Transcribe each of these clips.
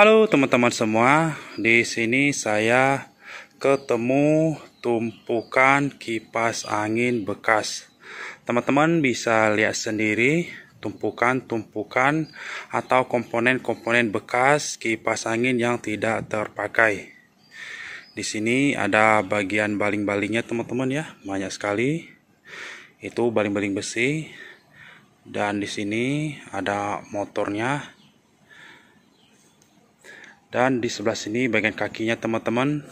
Halo teman-teman semua, di sini saya ketemu tumpukan kipas angin bekas. Teman-teman bisa lihat sendiri tumpukan-tumpukan atau komponen-komponen bekas kipas angin yang tidak terpakai. Di sini ada bagian baling-balingnya teman-teman ya, banyak sekali. Itu baling-baling besi. Dan di sini ada motornya dan di sebelah sini bagian kakinya teman-teman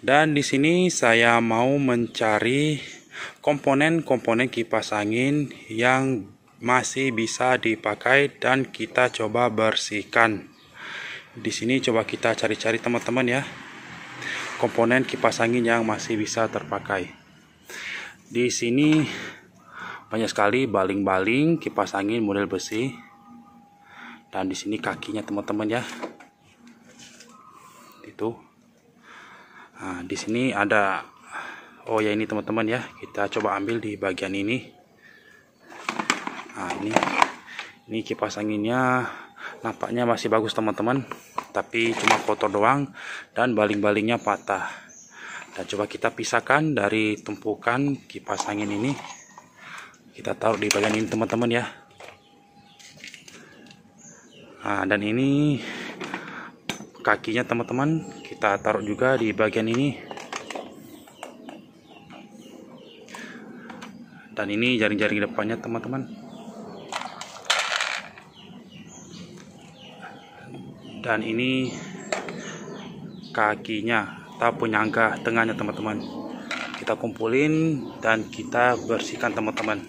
dan di sini saya mau mencari komponen-komponen kipas angin yang masih bisa dipakai dan kita coba bersihkan di sini coba kita cari-cari teman-teman ya komponen kipas angin yang masih bisa terpakai di sini banyak sekali baling-baling kipas angin model besi dan di sini kakinya teman-teman ya itu nah, di sini ada oh ya ini teman-teman ya kita coba ambil di bagian ini nah ini ini kipas anginnya nampaknya masih bagus teman-teman tapi cuma kotor doang dan baling-balingnya patah dan nah, coba kita pisahkan dari tumpukan kipas angin ini kita taruh di bagian ini teman-teman ya nah dan ini kakinya teman-teman kita taruh juga di bagian ini dan ini jaring-jaring depannya teman-teman dan ini kakinya punya penyangga tengahnya teman-teman kita kumpulin dan kita bersihkan teman-teman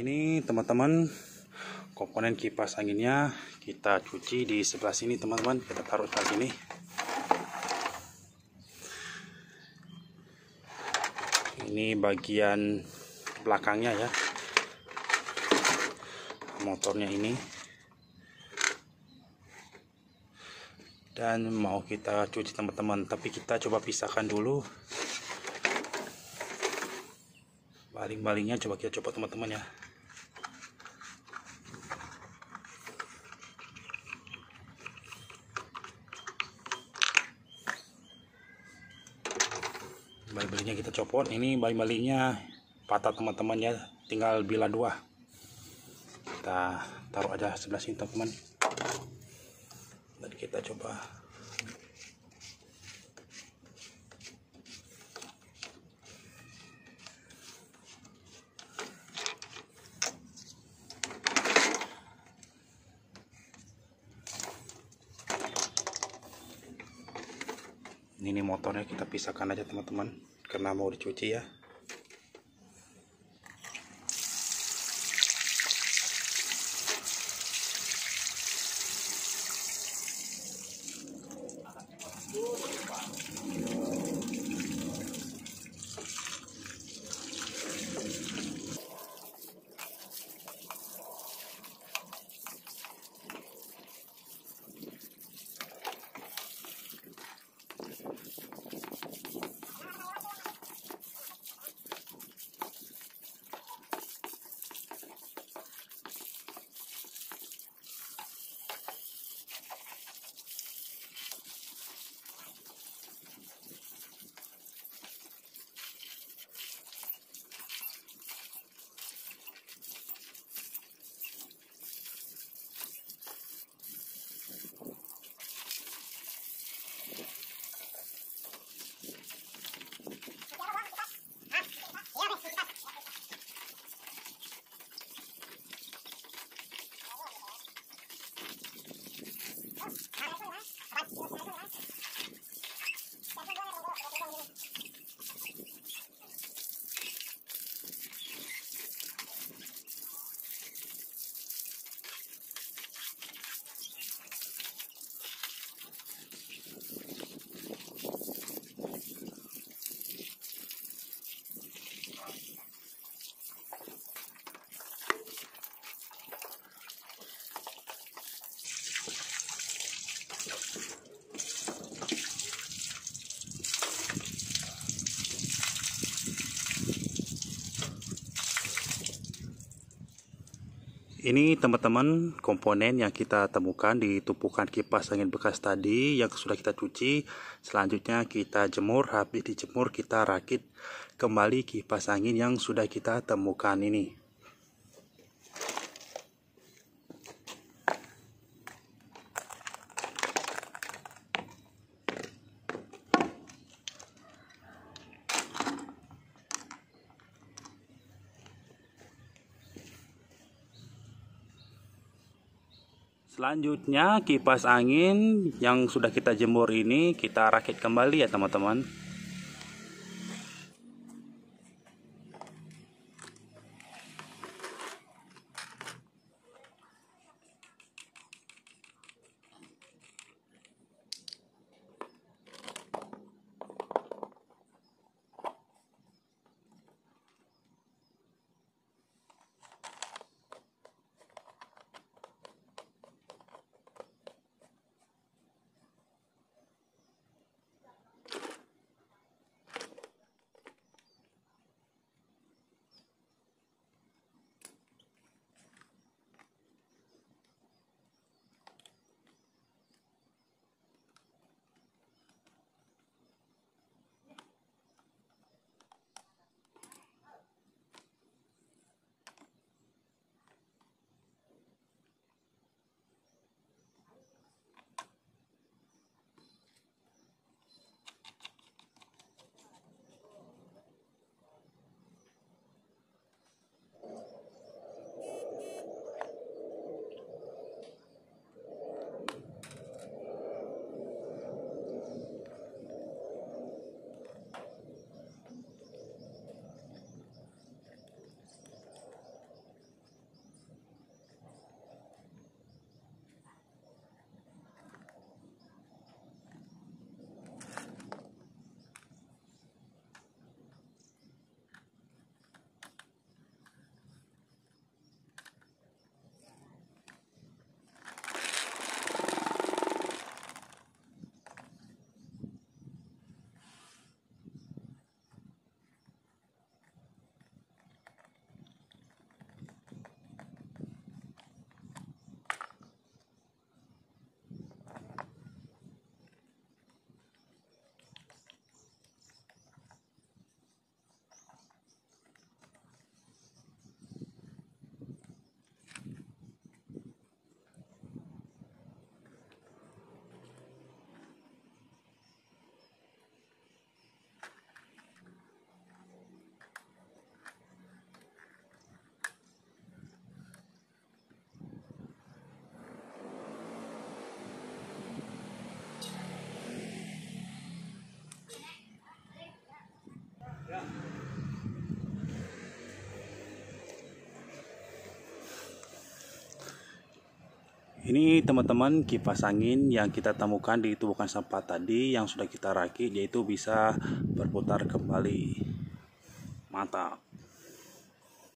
ini teman-teman komponen kipas anginnya kita cuci di sebelah sini teman-teman kita taruh di sini ini bagian belakangnya ya motornya ini dan mau kita cuci teman-teman tapi kita coba pisahkan dulu baling-balingnya coba kita coba teman-teman ya Bali balinya kita copot ini Bali balinya patah teman-teman ya tinggal bila dua kita taruh aja sebelah sini teman-teman dan kita coba ini motornya kita pisahkan aja teman-teman karena mau dicuci ya Ini teman-teman komponen yang kita temukan di tumpukan kipas angin bekas tadi yang sudah kita cuci. Selanjutnya kita jemur, habis dijemur kita rakit kembali kipas angin yang sudah kita temukan ini. Selanjutnya kipas angin yang sudah kita jemur ini kita rakit kembali ya teman-teman. Ini teman-teman kipas angin yang kita temukan di tubuhkan sampah tadi yang sudah kita rakit yaitu bisa berputar kembali. Mantap.